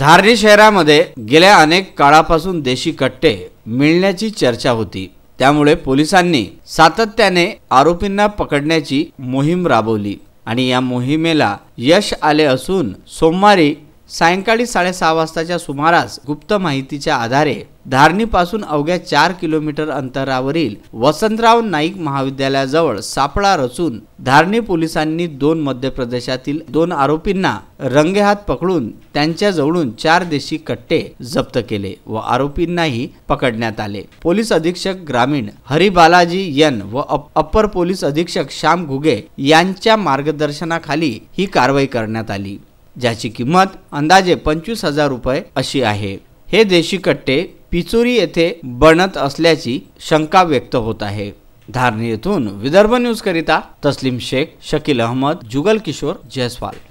धारणी शहरामध्ये गेल्या अनेक काळापासून देशी कट्टे मिळण्याची चर्चा होती त्यामुळे पोलिसांनी सातत्याने आरोपींना पकडण्याची मोहीम राबवली आणि या मोहिमेला यश आले असून सोमवारी सायंकाळी साडेसहा वाजताच्या सुमारास गुप्त माहितीच्या आधारे धारणीपासून अवघ्या चार किलोमीटर अंतरावरील वसंतराव नाईक महाविद्यालयाजवळ सापळा रचून धारणी पोलिसांनी दोन मध्य प्रदेशातील दोन आरोपींना रंगेहात पकडून त्यांच्याजवळून चार देशी कट्टे जप्त केले व आरोपींनाही पकडण्यात आले पोलीस अधीक्षक ग्रामीण हरिबालाजी यन व अप्पर पोलीस अधीक्षक श्याम घुगे यांच्या मार्गदर्शनाखाली ही कारवाई करण्यात आली ज्याची किंमत अंदाजे पंचवीस हजार रुपये अशी आहे हे देशी कट्टे पिचोरी येथे बनत असल्याची शंका व्यक्त होत आहे धारणी येथून विदर्भ न्यूजकरिता तस्लीम शेख शकील अहमद जुगल किशोर जयस्वाल